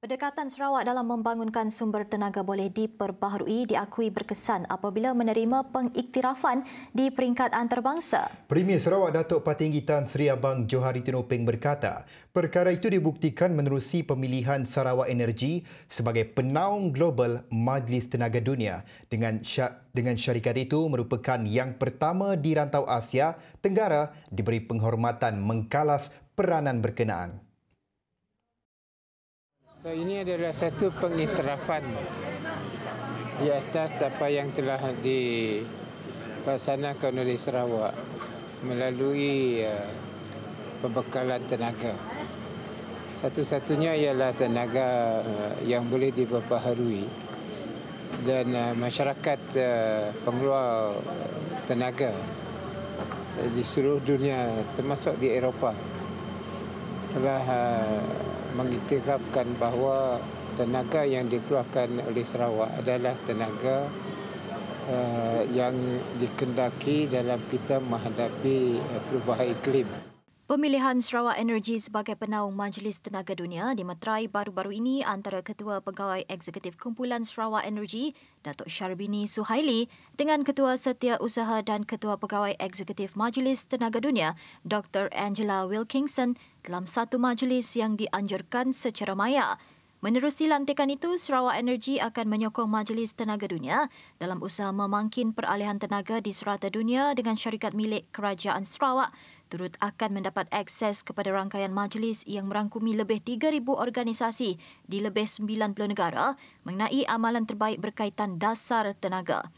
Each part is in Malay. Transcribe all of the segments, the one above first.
Pendekatan Sarawak dalam membangunkan sumber tenaga boleh diperbaharui diakui berkesan apabila menerima pengiktirafan di peringkat antarabangsa. Premier Sarawak Datuk Patinggi Tan Sri Abang Johari Tinopeng berkata, perkara itu dibuktikan menerusi pemilihan Sarawak Energy sebagai penaung global Majlis Tenaga Dunia dengan syar- dengan syarikat itu merupakan yang pertama di rantau Asia Tenggara diberi penghormatan mengkalas peranan berkenaan. So, ini adalah satu pengiktirafan di atas apa yang telah dilaksanakan oleh Sarawak melalui uh, pembekalan tenaga. Satu-satunya ialah tenaga uh, yang boleh diperbaharui dan uh, masyarakat uh, pengeluar tenaga di seluruh dunia termasuk di Eropah telah uh, mengiktirafkan bahawa tenaga yang dikeluarkan oleh Sarawak adalah tenaga eh, yang dikendaki dalam kita menghadapi eh, perubahan iklim. Pemilihan Sarawak Energy sebagai penaung Majlis Tenaga Dunia di dimeterai baru-baru ini antara Ketua Pegawai Eksekutif Kumpulan Sarawak Energy, Datuk Syarbini Suhaili dengan Ketua Setiausaha dan Ketua Pegawai Eksekutif Majlis Tenaga Dunia, Dr. Angela Wilkinson dalam satu majlis yang dianjurkan secara maya. Menerusi lantikan itu, Sarawak Energy akan menyokong Majlis Tenaga Dunia dalam usaha memangkin peralihan tenaga di serata dunia dengan syarikat milik Kerajaan Sarawak turut akan mendapat akses kepada rangkaian majlis yang merangkumi lebih 3,000 organisasi di lebih 90 negara mengenai amalan terbaik berkaitan dasar tenaga.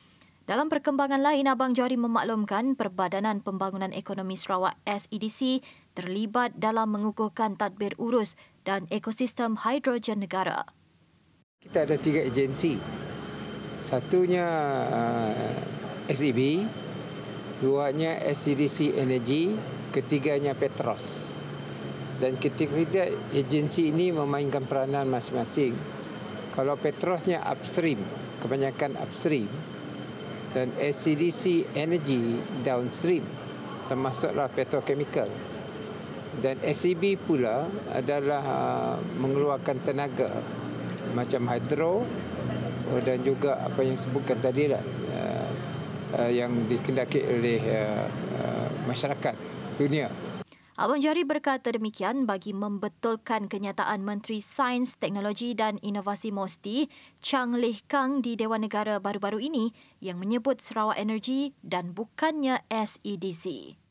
Dalam perkembangan lain, Abang Jori memaklumkan Perbadanan Pembangunan Ekonomi Sarawak SEDC terlibat dalam mengukuhkan tadbir urus dan ekosistem hidrogen negara. Kita ada tiga agensi. Satunya uh, SEB, duanya SEDC Energy, ketiganya Petros. Dan ketika itu agensi ini memainkan peranan masing-masing. Kalau Petrosnya upstream, kebanyakan upstream. Dan SCDC Energy downstream, termasuklah petrochemical. Dan SCB pula adalah uh, mengeluarkan tenaga macam hidro oh, dan juga apa yang sebutkan tadi lah uh, uh, yang dikendaki oleh masyarakat dunia. Abang Jari berkata demikian bagi membetulkan kenyataan Menteri Sains, Teknologi dan Inovasi Mosti, Chang Leh Kang di Dewan Negara baru-baru ini yang menyebut Sarawak Energy dan bukannya SEDC.